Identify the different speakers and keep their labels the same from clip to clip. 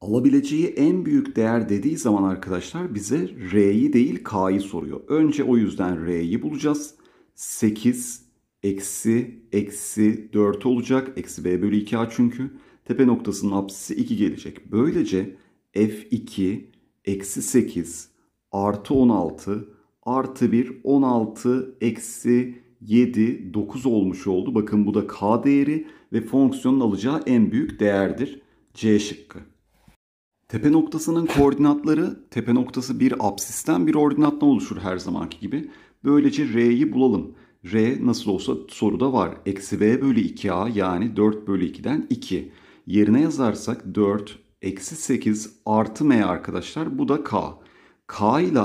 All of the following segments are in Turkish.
Speaker 1: alabileceği en büyük değer dediği zaman arkadaşlar bize R'yi değil K'yı soruyor. Önce o yüzden R'yi bulacağız. 8 eksi eksi 4 olacak. Eksi B bölü 2A çünkü. Tepe noktasının apsisi 2 gelecek. Böylece F2 eksi 8 artı 16 artı 1 16 eksi 7 9 olmuş oldu. Bakın bu da K değeri ve fonksiyonun alacağı en büyük değerdir. C şıkkı. Tepe noktasının koordinatları tepe noktası bir absisten bir ordinatla oluşur her zamanki gibi. Böylece R'yi bulalım. R nasıl olsa soruda var. Eksi b bölü 2A yani 4 bölü 2'den 2. Yerine yazarsak 4 eksi 8 artı M arkadaşlar bu da K. K ile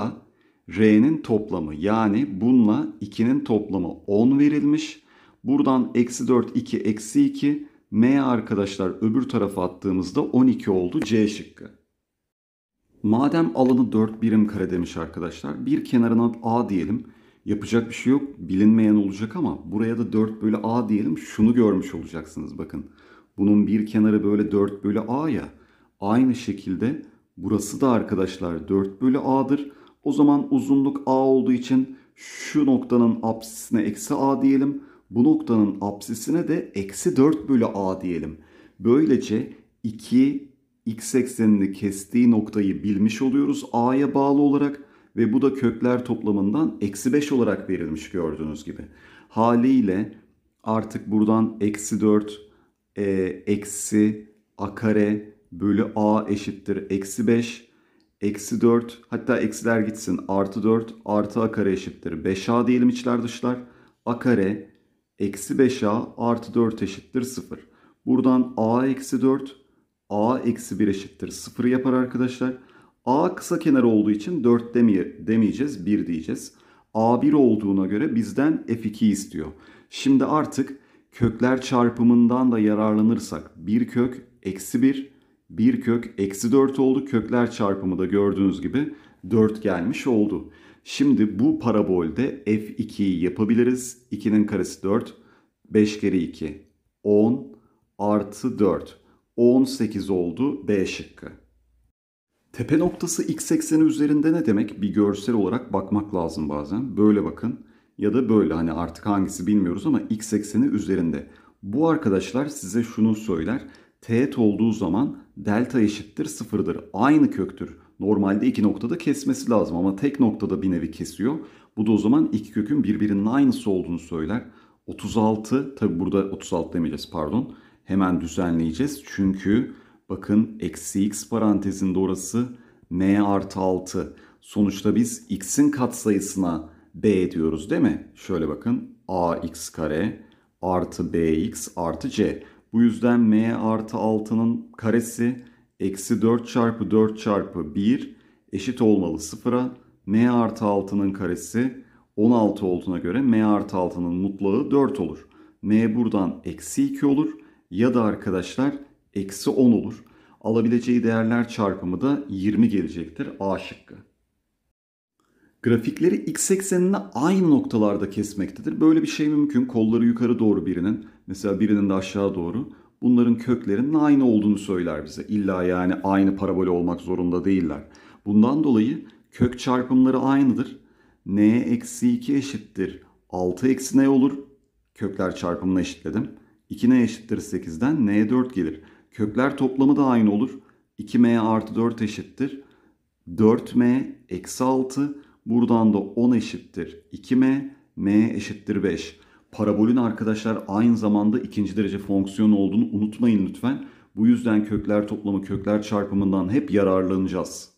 Speaker 1: R'nin toplamı yani bununla 2'nin toplamı 10 verilmiş. Buradan eksi 4 2 eksi 2 M arkadaşlar öbür tarafa attığımızda 12 oldu C şıkkı. Madem alanı 4 birim kare demiş arkadaşlar bir kenarına A diyelim. Yapacak bir şey yok bilinmeyen olacak ama buraya da 4 bölü A diyelim şunu görmüş olacaksınız bakın. Bunun bir kenarı böyle 4 bölü A ya aynı şekilde burası da arkadaşlar 4 bölü A'dır. O zaman uzunluk A olduğu için şu noktanın apsisine eksi A diyelim. Bu noktanın apsisine de eksi 4 bölü a diyelim. Böylece 2 x eksenini kestiği noktayı bilmiş oluyoruz a'ya bağlı olarak ve bu da kökler toplamından eksi 5 olarak verilmiş gördüğünüz gibi. Haliyle artık buradan eksi 4 e, eksi a kare bölü a eşittir eksi 5 eksi 4 hatta eksiler gitsin artı 4 artı a kare eşittir 5a diyelim içler dışlar a kare eksi 5a artı 4 eşittir 0. Buradan a eksi 4, a eksi 1 eşittir 0 yapar arkadaşlar. a kısa kenar olduğu için 4 demeye, demeyeceğiz 1 diyeceğiz. a1 olduğuna göre bizden f2 istiyor. Şimdi artık kökler çarpımından da yararlanırsak 1 kök eksi 1, 1 kök eksi 4 oldu. Kökler çarpımı da gördüğünüz gibi 4 gelmiş oldu. Şimdi bu parabolde f2'yi yapabiliriz. 2'nin karesi 4. 5 kere 2. 10 artı 4. 18 oldu B şıkkı. Tepe noktası x ekseni üzerinde ne demek? Bir görsel olarak bakmak lazım bazen. Böyle bakın ya da böyle hani artık hangisi bilmiyoruz ama x ekseni üzerinde. Bu arkadaşlar size şunu söyler. Teğet olduğu zaman delta eşittir sıfırdır. Aynı köktür. Normalde iki noktada kesmesi lazım ama tek noktada bir nevi kesiyor. Bu da o zaman iki kökün birbirinin aynısı olduğunu söyler. 36 tabi burada 36 demeyeceğiz pardon. Hemen düzenleyeceğiz. Çünkü bakın eksi x parantezinde orası m artı 6. Sonuçta biz x'in katsayısına b diyoruz değil mi? Şöyle bakın ax kare artı bx artı c. Bu yüzden m artı 6'nın karesi eksi 4 çarpı 4 çarpı 1 eşit olmalı 0'a. m artı 6'nın karesi 16 olduğuna göre m artı 6'nın mutlağı 4 olur. m buradan eksi 2 olur ya da arkadaşlar eksi 10 olur. Alabileceği değerler çarpımı da 20 gelecektir A şıkkı. Grafikleri x eksenine aynı noktalarda kesmektedir. Böyle bir şey mümkün. Kolları yukarı doğru birinin, mesela birinin de aşağı doğru bunların köklerinin aynı olduğunu söyler bize. İlla yani aynı parabol olmak zorunda değiller. Bundan dolayı kök çarpımları aynıdır. n eksi 2 eşittir 6 eksi n olur. Kökler çarpımını eşitledim. 2n eşittir 8'den n 4 gelir. Kökler toplamı da aynı olur. 2m artı 4 eşittir. 4m eksi 6 buradan da 10 eşittir 2m m eşittir 5. Parabolün arkadaşlar aynı zamanda ikinci derece fonksiyon olduğunu unutmayın lütfen. Bu yüzden kökler toplamı kökler çarpımından hep yararlanacağız.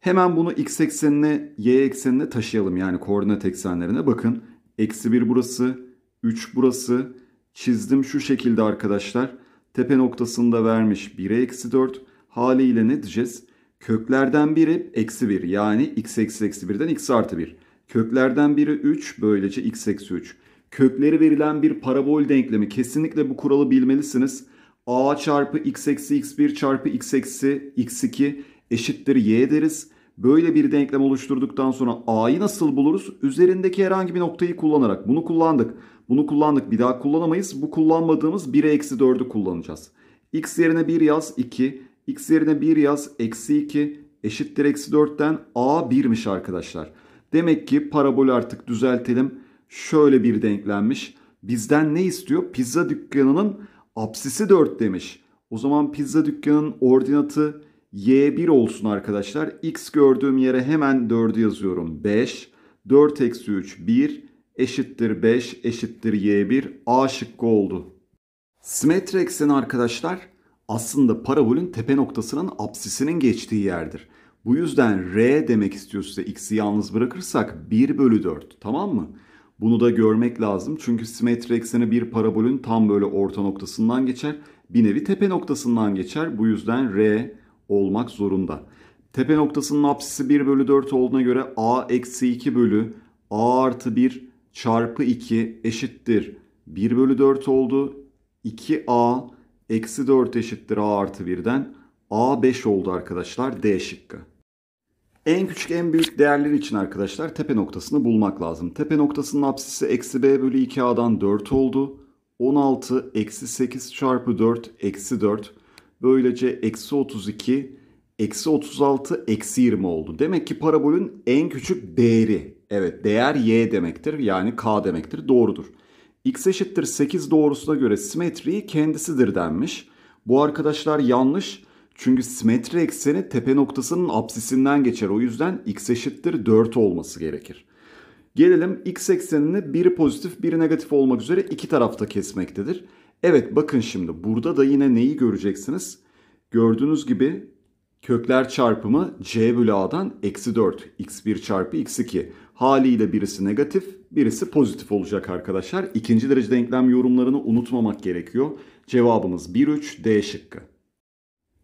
Speaker 1: Hemen bunu x eksenine y eksenine taşıyalım yani koordinat eksenlerine bakın. Eksi 1 burası, 3 burası. Çizdim şu şekilde arkadaşlar. Tepe noktasında vermiş 1'e eksi 4. Haliyle ne diyeceğiz? Köklerden biri eksi 1 yani x eksi eksi 1'den x artı 1. Köklerden biri 3 böylece x eksi 3. Kökleri verilen bir parabol denklemi. Kesinlikle bu kuralı bilmelisiniz. a çarpı x eksi x1 çarpı x eksi x2 eşittir y deriz. Böyle bir denklem oluşturduktan sonra a'yı nasıl buluruz? Üzerindeki herhangi bir noktayı kullanarak. Bunu kullandık. Bunu kullandık. Bir daha kullanamayız. Bu kullanmadığımız 1'e eksi 4'ü kullanacağız. x yerine 1 yaz 2. x yerine 1 yaz eksi 2 eşittir eksi 4'ten a 1'miş arkadaşlar. Demek ki parabolü artık düzeltelim. Şöyle bir denklenmiş. Bizden ne istiyor? Pizza dükkanının apsisi 4 demiş. O zaman pizza dükkanının ordinatı y1 olsun arkadaşlar. x gördüğüm yere hemen 4'ü yazıyorum. 5. 4 eksi 3 1 eşittir 5 eşittir y1 a şıkkı oldu. Simetri eksen arkadaşlar aslında parabolün tepe noktasının apsisinin geçtiği yerdir. Bu yüzden R demek istiyorsa X'i yalnız bırakırsak 1 bölü 4 tamam mı? Bunu da görmek lazım çünkü simetri ekseni bir parabolün tam böyle orta noktasından geçer. Bir nevi tepe noktasından geçer. Bu yüzden R olmak zorunda. Tepe noktasının apsisi 1 bölü 4 olduğuna göre A eksi 2 bölü A artı 1 çarpı 2 eşittir. 1 bölü 4 oldu. 2A eksi 4 eşittir A artı 1'den. A5 oldu arkadaşlar D şıkkı. En küçük en büyük değerler için arkadaşlar tepe noktasını bulmak lazım. Tepe noktasının apsisi eksi b bölü 2a'dan 4 oldu. 16 eksi 8 çarpı 4 eksi 4. Böylece eksi 32 eksi 36 eksi 20 oldu. Demek ki parabolün en küçük değeri. Evet değer y demektir yani k demektir doğrudur. x eşittir 8 doğrusuna göre simetriği kendisidir denmiş. Bu arkadaşlar yanlış. Çünkü simetri ekseni tepe noktasının apsisinden geçer. O yüzden x eşittir 4 olması gerekir. Gelelim x eksenini biri pozitif biri negatif olmak üzere iki tarafta kesmektedir. Evet bakın şimdi burada da yine neyi göreceksiniz? Gördüğünüz gibi kökler çarpımı c bölü a'dan eksi 4 x1 çarpı x2 haliyle birisi negatif birisi pozitif olacak arkadaşlar. İkinci derece denklem yorumlarını unutmamak gerekiyor. Cevabımız 1-3 D şıkkı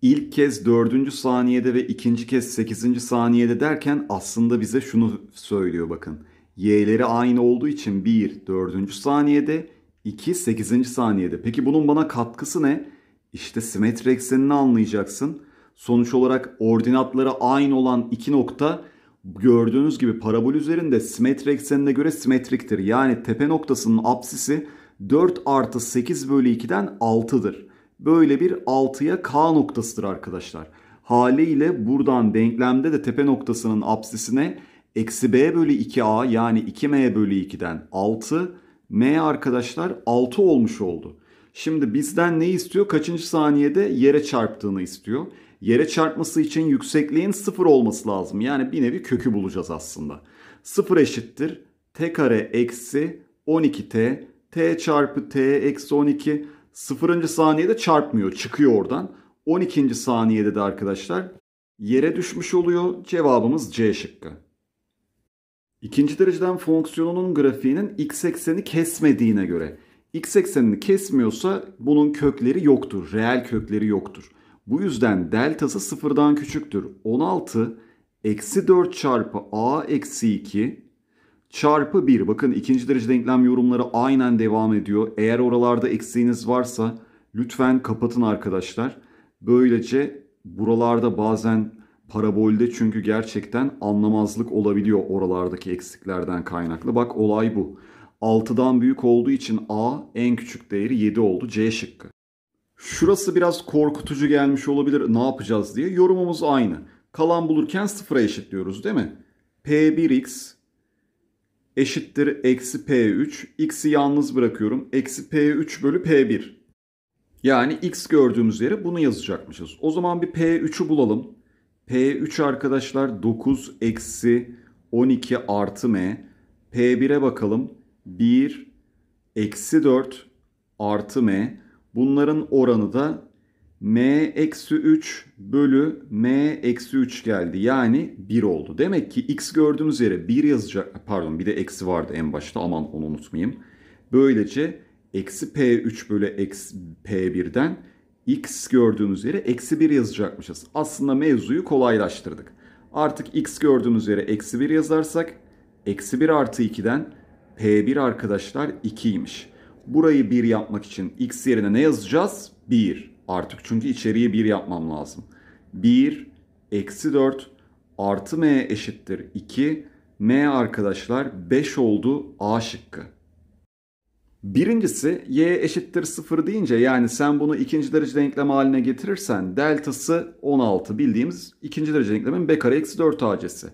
Speaker 1: ilk kez 4. saniyede ve ikinci kez 8. saniyede derken aslında bize şunu söylüyor bakın. Y'leri aynı olduğu için 1 4. saniyede 2 8. saniyede. Peki bunun bana katkısı ne? İşte simetri eksenini anlayacaksın. Sonuç olarak ordinatları aynı olan iki nokta gördüğünüz gibi parabol üzerinde simetri eksenine göre simetriktir. Yani tepe noktasının apsisi 4 artı 8 bölü 2'den 6'dır böyle bir 6'ya k noktasıdır arkadaşlar. Haliyle buradan denklemde de tepe noktasının apsisine eksi b bölü 2a yani 2m bölü 2'den 6 m arkadaşlar 6 olmuş oldu. Şimdi bizden ne istiyor? Kaçıncı saniyede yere çarptığını istiyor. Yere çarpması için yüksekliğin 0 olması lazım. Yani bir nevi kökü bulacağız aslında. 0 eşittir t kare eksi 12t t çarpı t eksi 12 Sıfırıncı saniyede çarpmıyor. Çıkıyor oradan. 12. saniyede de arkadaşlar yere düşmüş oluyor. Cevabımız C şıkkı. İkinci dereceden fonksiyonunun grafiğinin x ekseni kesmediğine göre x eksenini kesmiyorsa bunun kökleri yoktur. Reel kökleri yoktur. Bu yüzden deltası sıfırdan küçüktür. 16 eksi 4 çarpı a eksi 2 çarpı 1. Bakın ikinci derece denklem yorumları aynen devam ediyor. Eğer oralarda eksiğiniz varsa lütfen kapatın arkadaşlar. Böylece buralarda bazen parabolde çünkü gerçekten anlamazlık olabiliyor oralardaki eksiklerden kaynaklı. Bak olay bu. 6'dan büyük olduğu için A en küçük değeri 7 oldu C şıkkı. Şurası biraz korkutucu gelmiş olabilir ne yapacağız diye. Yorumumuz aynı. Kalan bulurken sıfıra eşitliyoruz değil mi? P1x eşittir eksi P3. X'i yalnız bırakıyorum. Eksi P3 bölü P1. Yani X gördüğümüz yere bunu yazacakmışız. O zaman bir P3'ü bulalım. P3 arkadaşlar 9 eksi 12 artı M. P1'e bakalım. 1 eksi 4 artı M. Bunların oranı da m-3 eksi bölü m-3 eksi geldi. Yani 1 oldu. Demek ki x gördüğümüz yere 1 yazacak. Pardon bir de eksi vardı en başta aman onu unutmayayım. Böylece eksi p3 bölü eksi p1'den x gördüğümüz yere eksi 1 yazacakmışız. Aslında mevzuyu kolaylaştırdık. Artık x gördüğümüz yere eksi 1 yazarsak eksi 1 artı 2'den p1 arkadaşlar 2'ymiş. Burayı 1 yapmak için x yerine ne yazacağız? 1. Artık çünkü içeriği 1 yapmam lazım. 1 eksi 4 artı m eşittir 2. m arkadaşlar 5 oldu a şıkkı. Birincisi y eşittir 0 deyince yani sen bunu ikinci derece denklem haline getirirsen deltası 16 bildiğimiz ikinci derece denklemin b kare eksi 4 acesi.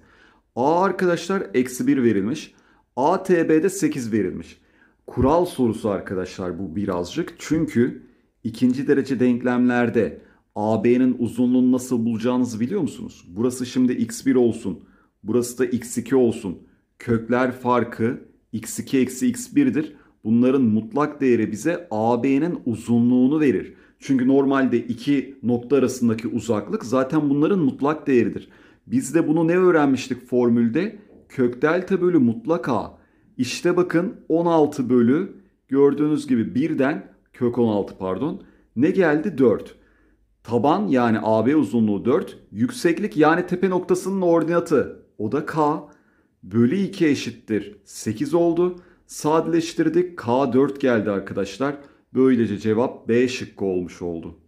Speaker 1: a arkadaşlar eksi 1 verilmiş. a tb'de 8 verilmiş. Kural sorusu arkadaşlar bu birazcık çünkü İkinci derece denklemlerde AB'nin uzunluğunu nasıl bulacağınızı biliyor musunuz? Burası şimdi x1 olsun. Burası da x2 olsun. Kökler farkı x2 eksi x1'dir. Bunların mutlak değeri bize AB'nin uzunluğunu verir. Çünkü normalde iki nokta arasındaki uzaklık zaten bunların mutlak değeridir. Biz de bunu ne öğrenmiştik formülde? Kök delta bölü mutlak A. İşte bakın 16 bölü gördüğünüz gibi birden kök 16 pardon. Ne geldi? 4. Taban yani AB uzunluğu 4. Yükseklik yani tepe noktasının ordinatı o da K. Bölü 2 eşittir 8 oldu. Sadeleştirdik. K 4 geldi arkadaşlar. Böylece cevap B şıkkı olmuş oldu.